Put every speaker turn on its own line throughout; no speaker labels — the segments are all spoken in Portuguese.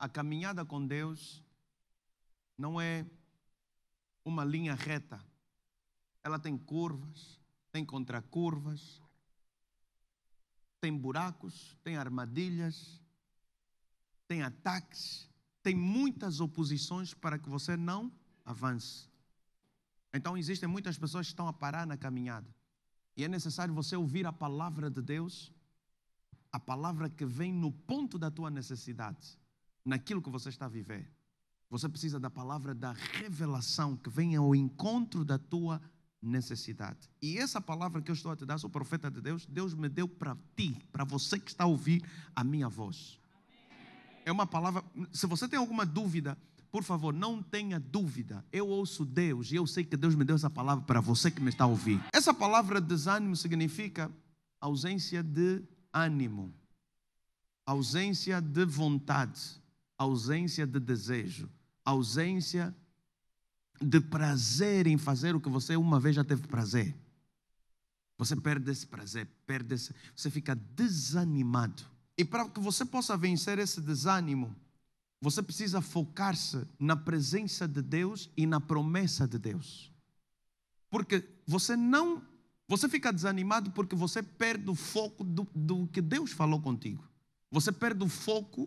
a caminhada com Deus não é uma linha reta. Ela tem curvas, tem contracurvas, tem buracos, tem armadilhas, tem ataques, tem muitas oposições para que você não avance. Então existem muitas pessoas que estão a parar na caminhada. E é necessário você ouvir a palavra de Deus, a palavra que vem no ponto da tua necessidade naquilo que você está a viver. Você precisa da palavra da revelação que venha ao encontro da tua necessidade. E essa palavra que eu estou a te dar, sou profeta de Deus, Deus me deu para ti, para você que está a ouvir a minha voz. É uma palavra, se você tem alguma dúvida, por favor, não tenha dúvida. Eu ouço Deus e eu sei que Deus me deu essa palavra para você que me está a ouvir. Essa palavra desânimo significa ausência de ânimo, ausência de vontade ausência de desejo, ausência de prazer em fazer o que você uma vez já teve prazer. Você perde esse prazer, perde esse, você fica desanimado. E para que você possa vencer esse desânimo, você precisa focar-se na presença de Deus e na promessa de Deus. Porque você não, você fica desanimado porque você perde o foco do, do que Deus falou contigo. Você perde o foco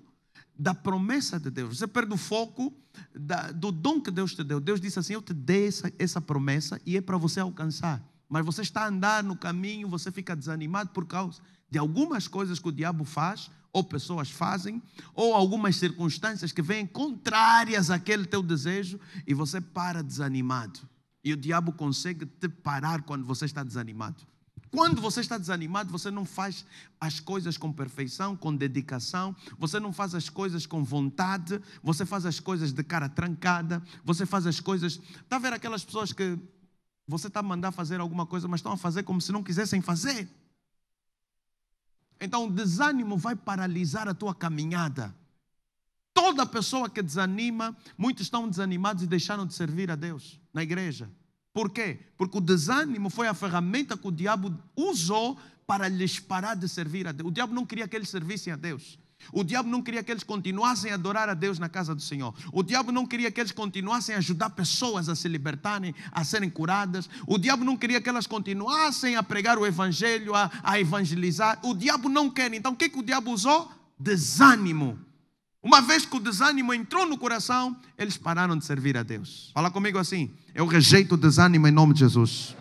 da promessa de Deus. Você perde o foco da, do dom que Deus te deu. Deus disse assim: Eu te dei essa, essa promessa e é para você alcançar. Mas você está a andar no caminho, você fica desanimado por causa de algumas coisas que o diabo faz, ou pessoas fazem, ou algumas circunstâncias que vêm contrárias àquele teu desejo e você para desanimado. E o diabo consegue te parar quando você está desanimado. Quando você está desanimado, você não faz as coisas com perfeição, com dedicação, você não faz as coisas com vontade, você faz as coisas de cara trancada, você faz as coisas. Está a ver aquelas pessoas que você está a mandar fazer alguma coisa, mas estão a fazer como se não quisessem fazer. Então o desânimo vai paralisar a tua caminhada. Toda pessoa que desanima, muitos estão desanimados e deixaram de servir a Deus na igreja. Por quê? Porque o desânimo foi a ferramenta que o diabo usou para lhes parar de servir a Deus. O diabo não queria que eles servissem a Deus. O diabo não queria que eles continuassem a adorar a Deus na casa do Senhor. O diabo não queria que eles continuassem a ajudar pessoas a se libertarem, a serem curadas. O diabo não queria que elas continuassem a pregar o Evangelho, a, a evangelizar. O diabo não quer. Então, o que, que o diabo usou? Desânimo uma vez que o desânimo entrou no coração, eles pararam de servir a Deus. Fala comigo assim: eu rejeito o desânimo em nome de Jesus.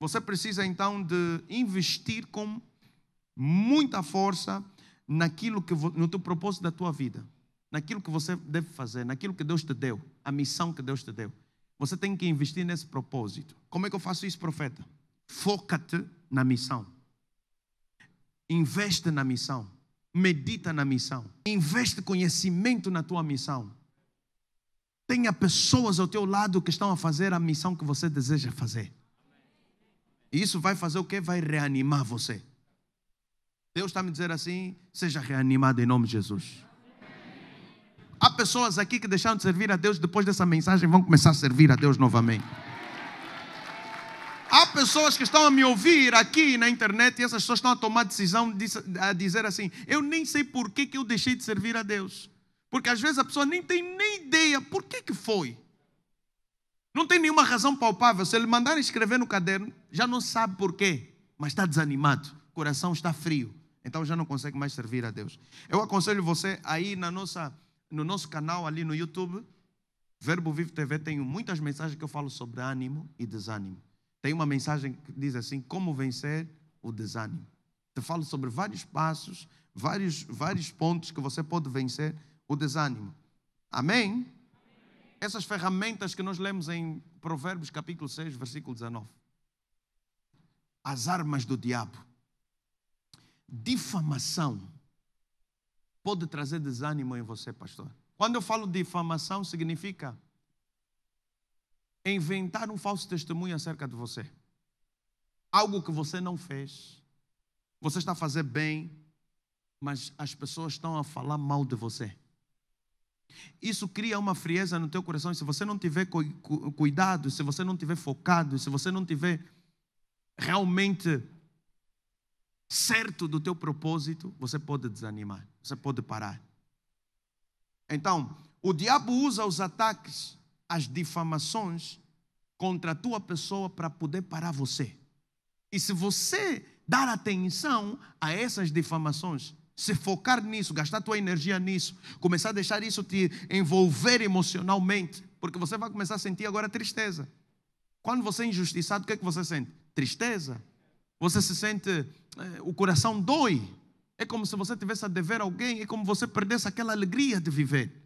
Você precisa então de investir com muita força naquilo que no teu propósito da tua vida, naquilo que você deve fazer, naquilo que Deus te deu, a missão que Deus te deu. Você tem que investir nesse propósito. Como é que eu faço isso, profeta? Foca-te na missão. Investe na missão. Medita na missão. Investe conhecimento na tua missão. Tenha pessoas ao teu lado que estão a fazer a missão que você deseja fazer. E isso vai fazer o que? Vai reanimar você. Deus está me dizendo assim: seja reanimado em nome de Jesus. Há pessoas aqui que deixaram de servir a Deus depois dessa mensagem vão começar a servir a Deus novamente pessoas que estão a me ouvir aqui na internet e essas pessoas estão a tomar decisão de, a dizer assim: eu nem sei por que, que eu deixei de servir a Deus. Porque às vezes a pessoa nem tem nem ideia por que, que foi. Não tem nenhuma razão palpável. Se ele mandar escrever no caderno, já não sabe porquê, mas está desanimado, o coração está frio, então já não consegue mais servir a Deus. Eu aconselho você aí na nossa, no nosso canal ali no YouTube, Verbo Vivo TV, tenho muitas mensagens que eu falo sobre ânimo e desânimo. Tem uma mensagem que diz assim: Como vencer o desânimo. Te falo sobre vários passos, vários, vários pontos que você pode vencer o desânimo. Amém? Amém? Essas ferramentas que nós lemos em Provérbios capítulo 6, versículo 19. As armas do diabo. Difamação pode trazer desânimo em você, pastor. Quando eu falo difamação, significa inventar um falso testemunho acerca de você. Algo que você não fez. Você está a fazer bem, mas as pessoas estão a falar mal de você. Isso cria uma frieza no teu coração. Se você não tiver cuidado, se você não tiver focado, se você não tiver realmente certo do teu propósito, você pode desanimar, você pode parar. Então, o diabo usa os ataques as difamações contra a tua pessoa para poder parar você. E se você dar atenção a essas difamações, se focar nisso, gastar tua energia nisso, começar a deixar isso te envolver emocionalmente, porque você vai começar a sentir agora tristeza. Quando você é injustiçado, o que é que você sente? Tristeza. Você se sente, eh, o coração dói. É como se você tivesse a dever a alguém, é como se você perdesse aquela alegria de viver.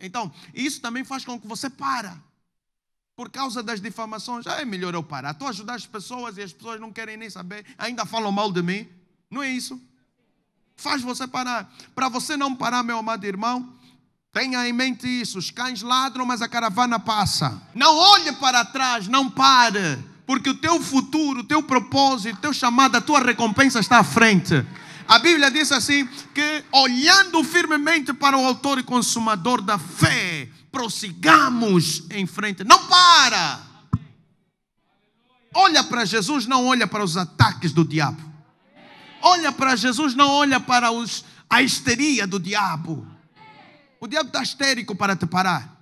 Então, isso também faz com que você para. Por causa das difamações, ah, é melhor eu parar. Estou a ajudar as pessoas e as pessoas não querem nem saber, ainda falam mal de mim. Não é isso? Faz você parar. Para você não parar, meu amado irmão, tenha em mente isso: os cães ladram, mas a caravana passa. Não olhe para trás, não pare, porque o teu futuro, o teu propósito, o teu chamado, a tua recompensa está à frente. A Bíblia diz assim: que olhando firmemente para o Autor e Consumador da fé, prossigamos em frente, não para. Olha para Jesus, não olha para os ataques do diabo. Olha para Jesus, não olha para os, a histeria do diabo. O diabo está histérico para te parar.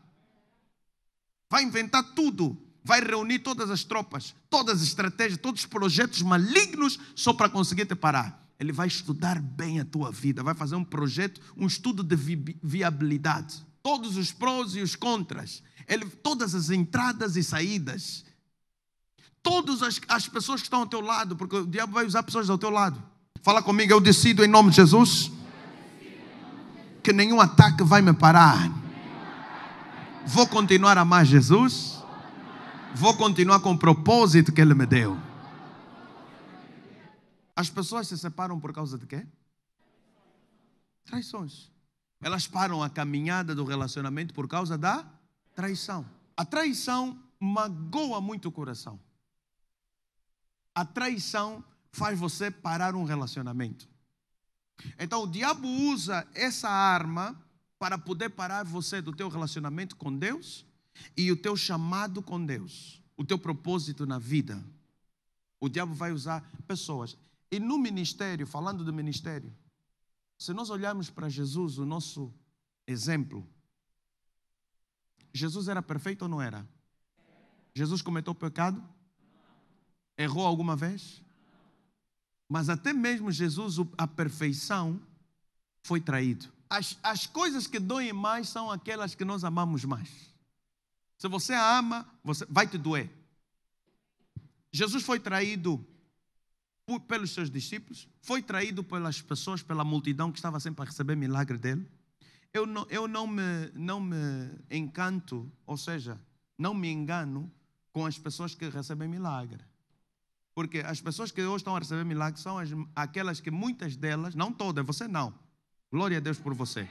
Vai inventar tudo. Vai reunir todas as tropas, todas as estratégias, todos os projetos malignos só para conseguir te parar. Ele vai estudar bem a tua vida, vai fazer um projeto, um estudo de vi viabilidade. Todos os prós e os contras, ele, todas as entradas e saídas, todas as, as pessoas que estão ao teu lado, porque o diabo vai usar pessoas ao teu lado. Fala comigo, eu decido em nome de Jesus que nenhum ataque vai me parar. Vou continuar a amar Jesus, vou continuar com o propósito que Ele me deu. As pessoas se separam por causa de quê? Traições. Elas param a caminhada do relacionamento por causa da traição. A traição magoa muito o coração. A traição faz você parar um relacionamento. Então o diabo usa essa arma para poder parar você do teu relacionamento com Deus e o teu chamado com Deus, o teu propósito na vida. O diabo vai usar pessoas. E no ministério, falando do ministério, se nós olharmos para Jesus, o nosso exemplo, Jesus era perfeito ou não era? Jesus cometeu pecado? Errou alguma vez? Mas até mesmo Jesus, a perfeição, foi traído. As, as coisas que doem mais são aquelas que nós amamos mais. Se você ama, você vai te doer. Jesus foi traído pelos seus discípulos, foi traído pelas pessoas, pela multidão que estava sempre a receber milagre dele. Eu não, eu não, me, não me encanto, ou seja, não me engano com as pessoas que recebem milagre. Porque as pessoas que hoje estão a receber milagre são as, aquelas que muitas delas, não todas, você não. Glória a Deus por você.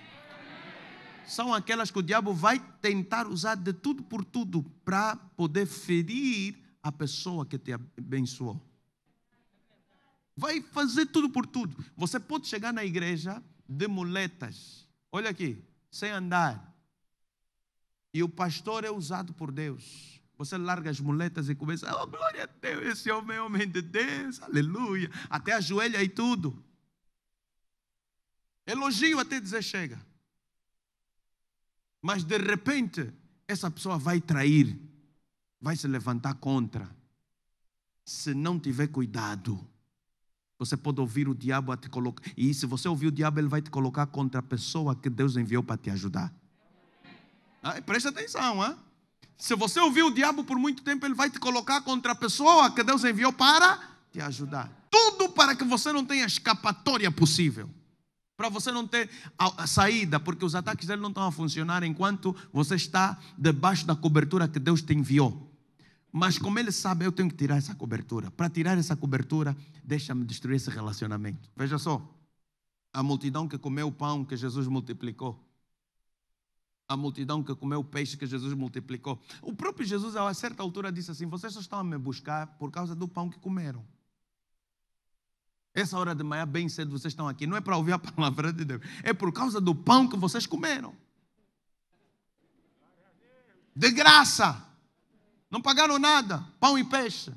São aquelas que o diabo vai tentar usar de tudo por tudo para poder ferir a pessoa que te abençoou vai fazer tudo por tudo. Você pode chegar na igreja de muletas, olha aqui, sem andar. E o pastor é usado por Deus. Você larga as muletas e começa, oh, glória a Deus, esse homem é homem de Deus, aleluia. Até ajoelha e tudo. Elogio até dizer chega. Mas de repente, essa pessoa vai trair, vai se levantar contra, se não tiver cuidado. Você pode ouvir o diabo a te colocar. E se você ouvir o diabo, ele vai te colocar contra a pessoa que Deus enviou para te ajudar. Ah, presta atenção, hein? Se você ouvir o diabo por muito tempo, ele vai te colocar contra a pessoa que Deus enviou para te ajudar. Tudo para que você não tenha escapatória possível. Para você não ter a saída, porque os ataques dele não estão a funcionar enquanto você está debaixo da cobertura que Deus te enviou. Mas como ele sabe, eu tenho que tirar essa cobertura. Para tirar essa cobertura, deixa-me destruir esse relacionamento. Veja só, a multidão que comeu o pão que Jesus multiplicou. A multidão que comeu o peixe que Jesus multiplicou. O próprio Jesus, a certa altura, disse assim: Vocês só estão a me buscar por causa do pão que comeram. Essa hora de manhã, bem cedo, vocês estão aqui. Não é para ouvir a palavra de Deus, é por causa do pão que vocês comeram. De graça. Não pagaram nada, pão e peixe.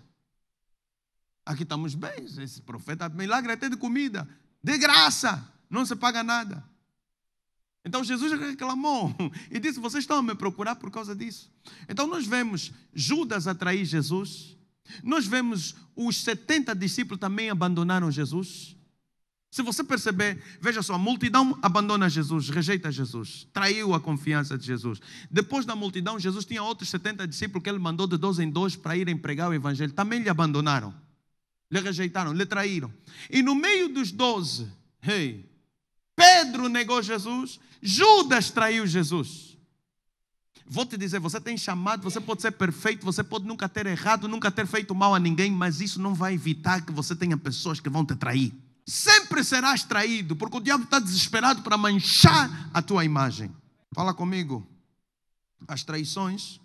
Aqui estamos bem, esse profeta, milagre até de comida, de graça, não se paga nada. Então Jesus reclamou e disse: Vocês estão a me procurar por causa disso. Então nós vemos Judas atrair Jesus, nós vemos os 70 discípulos também abandonaram Jesus. Se você perceber, veja só, a multidão abandona Jesus, rejeita Jesus, traiu a confiança de Jesus. Depois da multidão, Jesus tinha outros 70 discípulos que ele mandou de dois em dois para irem pregar o evangelho. Também lhe abandonaram, lhe rejeitaram, lhe traíram. E no meio dos doze, hey, Pedro negou Jesus, Judas traiu Jesus. Vou te dizer, você tem chamado, você pode ser perfeito, você pode nunca ter errado, nunca ter feito mal a ninguém, mas isso não vai evitar que você tenha pessoas que vão te trair. Sempre serás traído, porque o diabo está desesperado para manchar a tua imagem. Fala comigo. As traições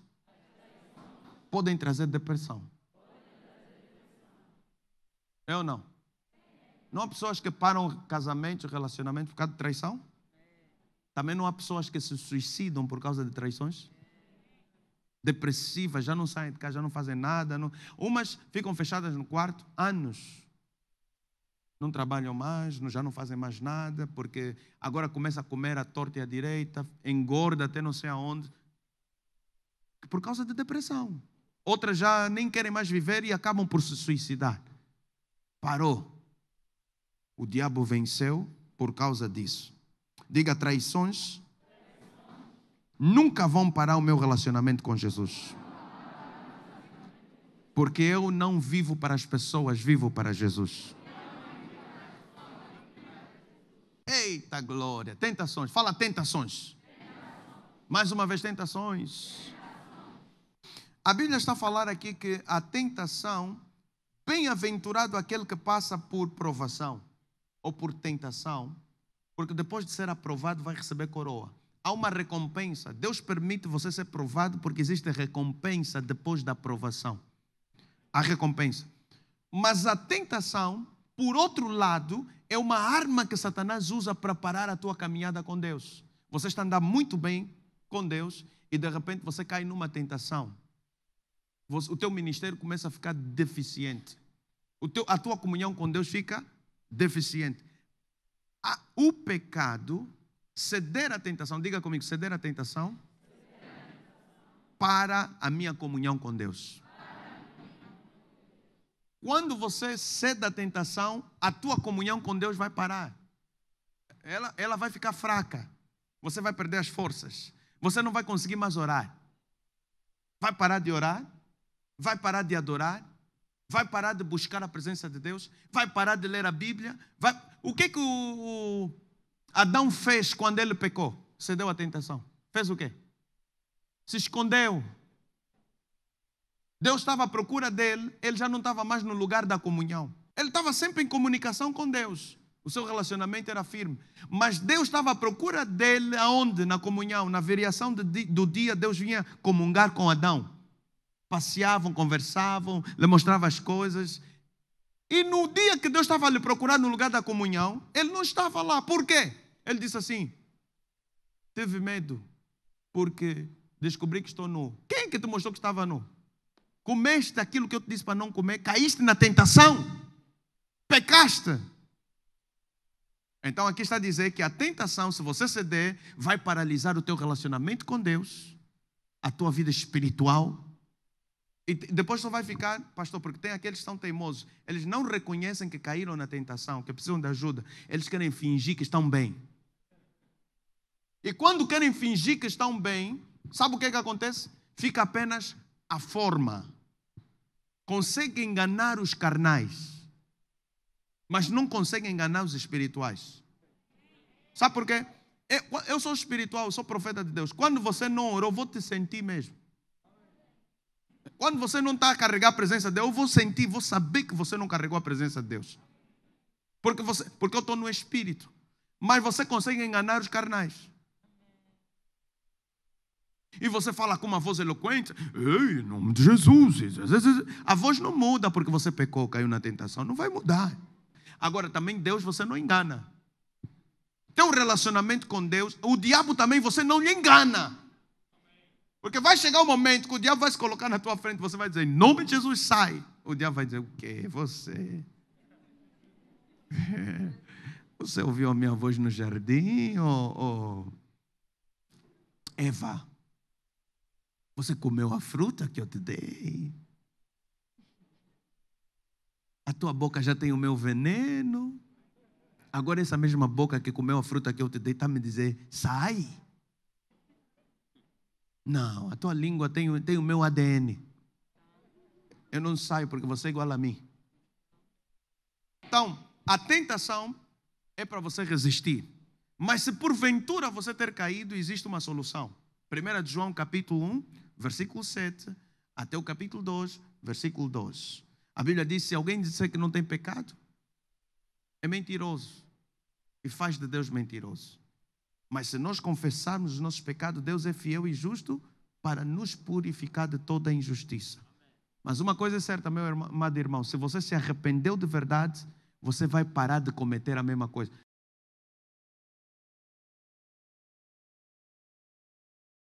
podem trazer depressão. É ou não? Não há pessoas que param casamentos, relacionamentos por causa de traição? Também não há pessoas que se suicidam por causa de traições? Depressivas, já não saem de casa, já não fazem nada. Não... Umas ficam fechadas no quarto anos não trabalham mais, já não fazem mais nada, porque agora começa a comer à torta e à direita, engorda até não sei aonde, por causa de depressão. Outras já nem querem mais viver e acabam por se suicidar. Parou. O diabo venceu por causa disso. Diga traições. Nunca vão parar o meu relacionamento com Jesus. Porque eu não vivo para as pessoas, vivo para Jesus. Eita glória. Tentações. Fala tentações. tentações. Mais uma vez, tentações. tentações. A Bíblia está a falar aqui que a tentação, bem-aventurado aquele que passa por provação ou por tentação, porque depois de ser aprovado vai receber coroa. Há uma recompensa. Deus permite você ser provado porque existe recompensa depois da aprovação. A recompensa. Mas a tentação, por outro lado, é uma arma que Satanás usa para parar a tua caminhada com Deus. Você está andando muito bem com Deus e de repente você cai numa tentação. o teu ministério começa a ficar deficiente. Teu, a tua comunhão com Deus fica deficiente. o pecado, ceder à tentação, diga comigo, ceder à tentação, para a minha comunhão com Deus. Quando você cede à tentação, a tua comunhão com Deus vai parar. Ela, ela vai ficar fraca. Você vai perder as forças. Você não vai conseguir mais orar. Vai parar de orar? Vai parar de adorar? Vai parar de buscar a presença de Deus? Vai parar de ler a Bíblia? Vai... O que que o Adão fez quando ele pecou? Cedeu à tentação. Fez o quê? Se escondeu. Deus estava à procura dele, ele já não estava mais no lugar da comunhão. Ele estava sempre em comunicação com Deus. O seu relacionamento era firme. Mas Deus estava à procura dele aonde? Na comunhão. Na variação do dia, Deus vinha comungar com Adão. Passeavam, conversavam, lhe mostrava as coisas. E no dia que Deus estava lhe procurando no lugar da comunhão, ele não estava lá. Por quê? Ele disse assim: Teve medo, porque descobri que estou nu. Quem é que te mostrou que estava nu? Comeste aquilo que eu te disse para não comer, caíste na tentação, pecaste. Então aqui está a dizer que a tentação, se você ceder, vai paralisar o teu relacionamento com Deus, a tua vida espiritual. E depois só vai ficar, pastor, porque tem aqueles que são teimosos. Eles não reconhecem que caíram na tentação, que precisam de ajuda. Eles querem fingir que estão bem. E quando querem fingir que estão bem, sabe o que, é que acontece? Fica apenas a forma consegue enganar os carnais, mas não consegue enganar os espirituais. Sabe por quê? É, eu sou espiritual, eu sou profeta de Deus. Quando você não orou, eu vou te sentir mesmo. Quando você não está a carregar a presença de Deus, eu vou sentir, vou saber que você não carregou a presença de Deus. Porque, você, porque eu estou no espírito. Mas você consegue enganar os carnais e você fala com uma voz eloquente, Ei, em nome de Jesus. A voz não muda porque você pecou, caiu na tentação. Não vai mudar. Agora, também Deus você não engana. Tem um relacionamento com Deus, o diabo também você não lhe engana. Porque vai chegar o um momento que o diabo vai se colocar na tua frente, você vai dizer, em nome de Jesus, sai. O diabo vai dizer, o que Você. Você ouviu a minha voz no jardim, ou Eva? Você comeu a fruta que eu te dei? A tua boca já tem o meu veneno. Agora, essa mesma boca que comeu a fruta que eu te dei está me dizer: sai. Não, a tua língua tem, tem o meu ADN. Eu não saio porque você é igual a mim. Então, a tentação é para você resistir. Mas se porventura você ter caído, existe uma solução. 1 João capítulo 1, versículo 7 até o capítulo 2, versículo 12. A Bíblia diz: se alguém disser que não tem pecado, é mentiroso e faz de Deus mentiroso. Mas se nós confessarmos os nossos pecados, Deus é fiel e justo para nos purificar de toda injustiça. Mas uma coisa é certa, meu amado irmão, se você se arrependeu de verdade, você vai parar de cometer a mesma coisa.